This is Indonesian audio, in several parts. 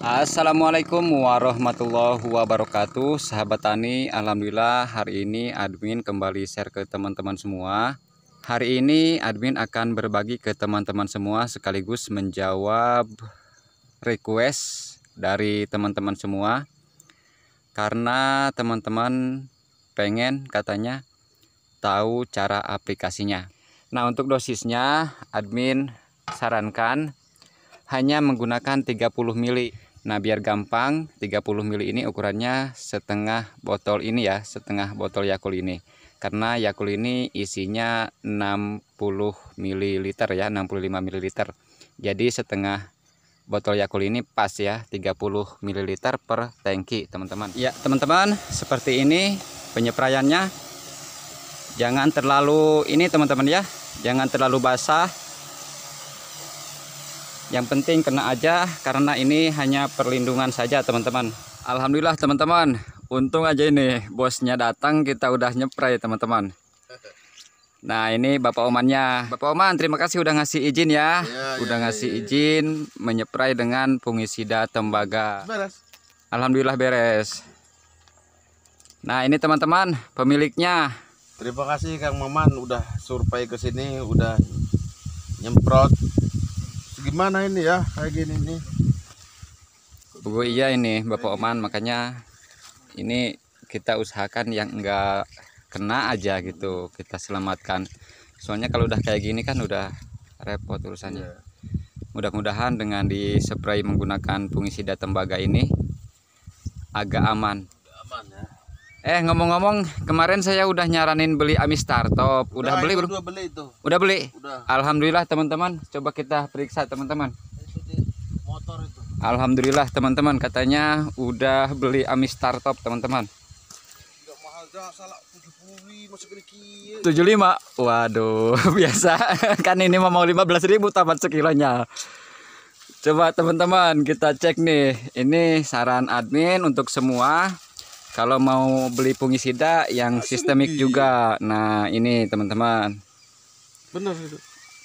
Assalamualaikum warahmatullahi wabarakatuh Sahabat Tani Alhamdulillah hari ini admin kembali share ke teman-teman semua Hari ini admin akan berbagi ke teman-teman semua Sekaligus menjawab request dari teman-teman semua Karena teman-teman pengen katanya tahu cara aplikasinya Nah untuk dosisnya admin sarankan hanya menggunakan 30 mili Nah biar gampang 30 ml ini ukurannya setengah botol ini ya setengah botol Yakul ini karena Yakul ini isinya 60 ml ya 65 ml jadi setengah botol Yakul ini pas ya 30 ml per tangki teman-teman ya teman-teman seperti ini penyeprayannya jangan terlalu ini teman-teman ya jangan terlalu basah yang penting kena aja karena ini hanya perlindungan saja teman-teman Alhamdulillah teman-teman untung aja ini bosnya datang kita udah nyepray teman-teman Nah ini Bapak Omannya Bapak Oman terima kasih udah ngasih izin ya, ya, ya Udah ya, ngasih ya, ya. izin menyepray dengan fungisida tembaga beres. Alhamdulillah beres Nah ini teman-teman pemiliknya Terima kasih Kang Maman udah survei ke sini Udah nyemprot gimana ini ya kayak gini nih Bu iya ini Bapak Oman makanya ini kita usahakan yang enggak kena aja gitu kita selamatkan soalnya kalau udah kayak gini kan udah repot urusannya iya. mudah-mudahan dengan di menggunakan fungisida tembaga ini agak aman, aman ya. Eh ngomong-ngomong, kemarin saya udah nyaranin beli Ami Startup. Udah udah beli belum? Udah beli itu. Udah beli? Udah. Alhamdulillah teman-teman. Coba kita periksa teman-teman. Alhamdulillah teman-teman katanya udah beli Ami Startup teman-teman. Tujuh lima, waduh biasa kan ini mau lima belas ribu tamat sekilonya. Coba teman-teman kita cek nih, ini saran admin untuk semua kalau mau beli fungisida yang sistemik juga. Nah, ini teman-teman. Bener itu.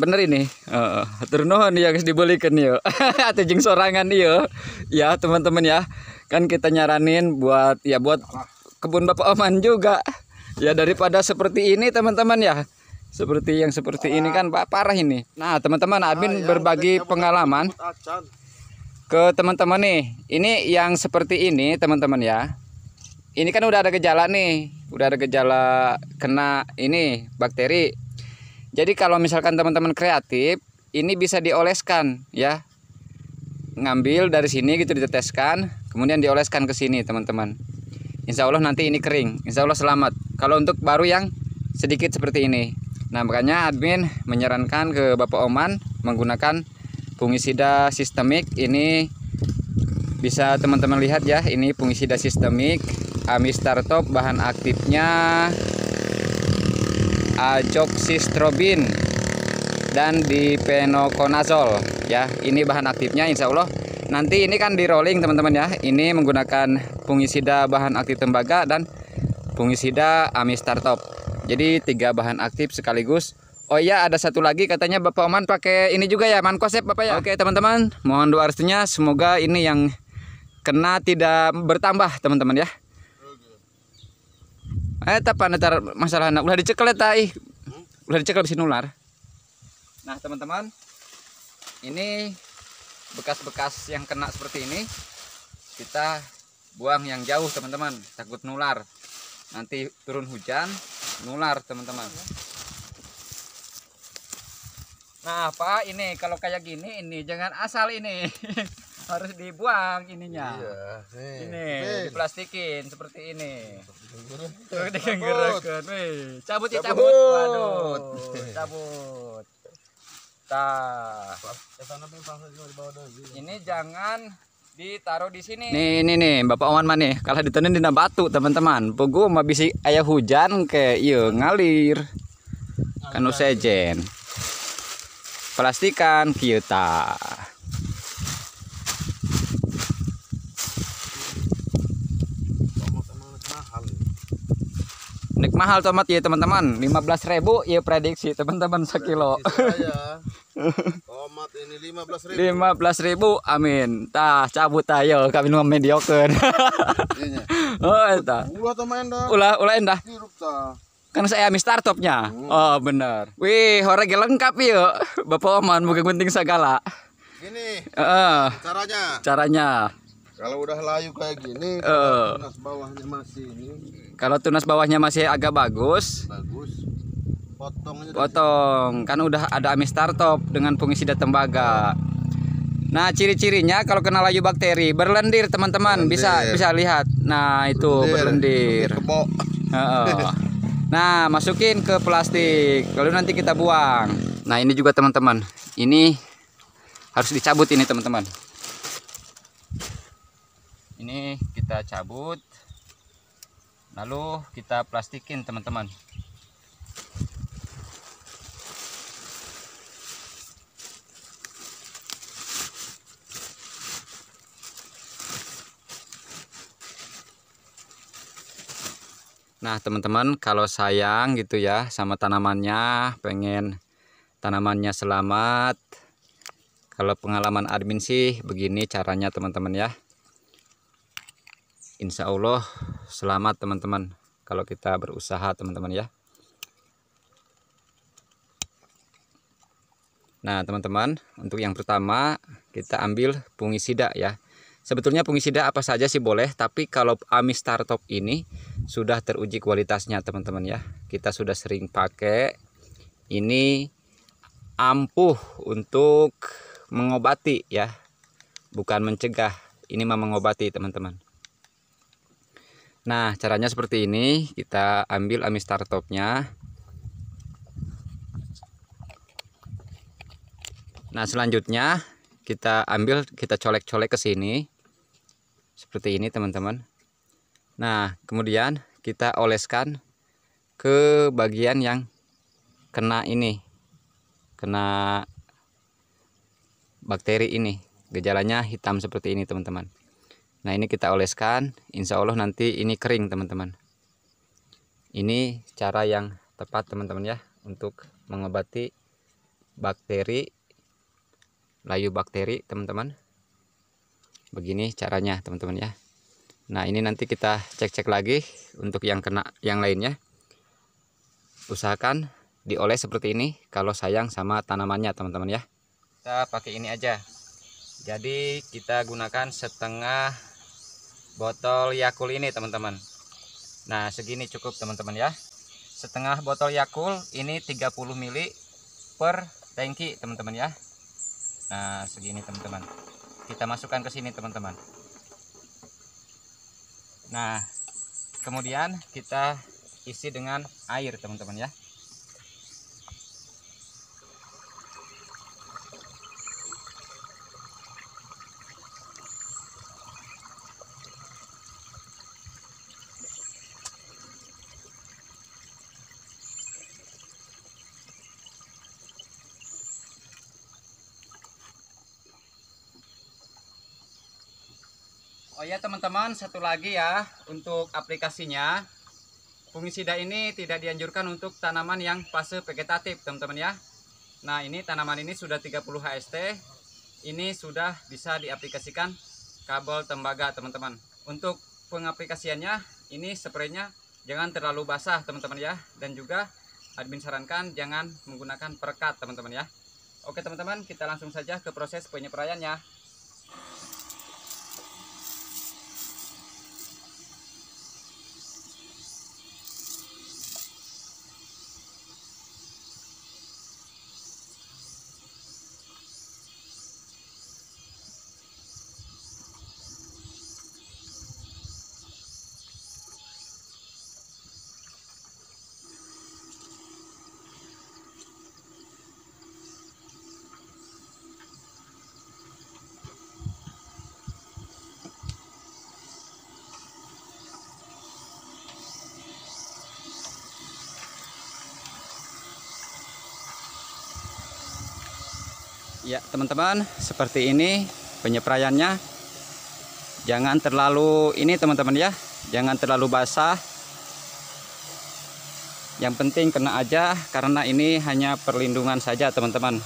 Bener ini. Uh, ternohon ya guys dibelikan yo. Atau jeng sorangan iyo. Ya, teman-teman ya. Kan kita nyaranin buat ya buat kebun Bapak Oman juga. Ya daripada seperti ini teman-teman ya seperti yang seperti ini kan pak parah ini nah teman-teman admin ah, ya, berbagi ya, pengalaman ke teman-teman nih ini yang seperti ini teman-teman ya ini kan udah ada gejala nih, udah ada gejala kena ini bakteri. Jadi kalau misalkan teman-teman kreatif, ini bisa dioleskan ya. Ngambil dari sini gitu diteteskan, kemudian dioleskan ke sini teman-teman. Insya Allah nanti ini kering, insya Allah selamat. Kalau untuk baru yang sedikit seperti ini. Nah makanya admin menyarankan ke Bapak Oman menggunakan fungisida sistemik ini bisa teman-teman lihat ya ini fungisida sistemik Amistar Top bahan aktifnya azoxistrobin dan di dipenokonazol ya ini bahan aktifnya insya Allah nanti ini kan di rolling teman-teman ya ini menggunakan fungisida bahan aktif tembaga dan fungisida Amistar Top jadi tiga bahan aktif sekaligus Oh iya ada satu lagi katanya Bapak Oman pakai ini juga ya mankosep ya, Bapak ya. Oke teman-teman mohon doa restunya semoga ini yang kena tidak bertambah teman-teman ya eh tapi panatar masalah anak udah dicekel ya, tai. Ulah dicekel bisa nular. Nah, teman-teman, ini bekas-bekas yang kena seperti ini kita buang yang jauh, teman-teman, takut nular. Nanti turun hujan nular, teman-teman. Nah, apa ini kalau kayak gini ini jangan asal ini. harus dibuang ininya. Iya. Ini nih. diplastikin seperti ini. cabut cabut. cabut ya cabut. Waduh, cabut. Tah. Iya. Ini jangan ditaruh di sini. Nih, ini nih, Bapak Oman mana Kalau ditenun di batu, teman-teman. Pugu mah bisi ayah hujan ke iya ngalir. Kan sejen Plastikan kita. mahal tomat ya teman-teman 15.000 ya prediksi teman-teman sekilo tomat ini 15.000 15.000 amin tah cabut ayo kami mau mediocre iya. oh eta iya, ulah teman endah ulah ulah endah karena saya ami startupnya hmm. oh benar. wih horegi lengkap yuk iya. bapak oman mungkin penting segala Ini. uh, caranya caranya kalau udah layu kayak gini, uh, tunas bawahnya masih ini. Kalau tunas bawahnya masih agak bagus. Bagus. Potong aja. Potong. Kan udah ada amis top dengan fungisida tembaga. Nah, ciri-cirinya kalau kena layu bakteri, berlendir teman-teman, bisa bisa lihat. Nah, itu berlendir. berlendir. nah, masukin ke plastik. Lalu nanti kita buang. Nah, ini juga teman-teman. Ini harus dicabut ini teman-teman ini kita cabut lalu kita plastikin teman-teman Nah teman-teman kalau sayang gitu ya sama tanamannya pengen tanamannya selamat kalau pengalaman admin sih begini caranya teman-teman ya insya Allah selamat teman-teman kalau kita berusaha teman-teman ya nah teman-teman untuk yang pertama kita ambil fungisida ya sebetulnya fungisida apa saja sih boleh tapi kalau amis startup ini sudah teruji kualitasnya teman-teman ya kita sudah sering pakai ini ampuh untuk mengobati ya bukan mencegah ini mah mengobati teman-teman Nah caranya seperti ini kita ambil amistar topnya Nah selanjutnya kita ambil kita colek-colek ke sini seperti ini teman-teman Nah kemudian kita oleskan ke bagian yang kena ini kena bakteri ini gejalanya hitam seperti ini teman-teman Nah ini kita oleskan Insya Allah nanti ini kering teman-teman Ini cara yang tepat teman-teman ya Untuk mengobati bakteri Layu bakteri teman-teman Begini caranya teman-teman ya Nah ini nanti kita cek-cek lagi Untuk yang kena yang lainnya Usahakan dioles seperti ini Kalau sayang sama tanamannya teman-teman ya Kita pakai ini aja jadi kita gunakan setengah botol Yakul ini teman-teman. Nah, segini cukup teman-teman ya. Setengah botol Yakul ini 30 ml per tangki teman-teman ya. Nah, segini teman-teman. Kita masukkan ke sini teman-teman. Nah, kemudian kita isi dengan air teman-teman ya. Oh ya teman-teman, satu lagi ya untuk aplikasinya. Fungisida ini tidak dianjurkan untuk tanaman yang fase vegetatif, teman-teman ya. Nah, ini tanaman ini sudah 30 HST. Ini sudah bisa diaplikasikan kabel tembaga, teman-teman. Untuk pengaplikasiannya, ini spraynya jangan terlalu basah, teman-teman ya. Dan juga admin sarankan jangan menggunakan perkat teman-teman ya. Oke, teman-teman, kita langsung saja ke proses penyemprayannya. Ya teman-teman seperti ini penyeprayannya jangan terlalu ini teman-teman ya jangan terlalu basah yang penting kena aja karena ini hanya perlindungan saja teman-teman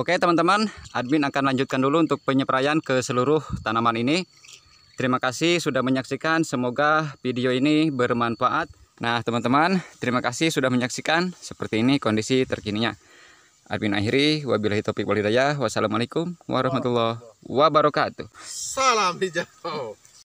Oke teman-teman, admin akan lanjutkan dulu untuk penyeprayan ke seluruh tanaman ini. Terima kasih sudah menyaksikan, semoga video ini bermanfaat. Nah teman-teman, terima kasih sudah menyaksikan seperti ini kondisi terkininya. Admin akhiri, wabillahi topik walidayah, wassalamualaikum warahmatullahi wabarakatuh. Salam hijau.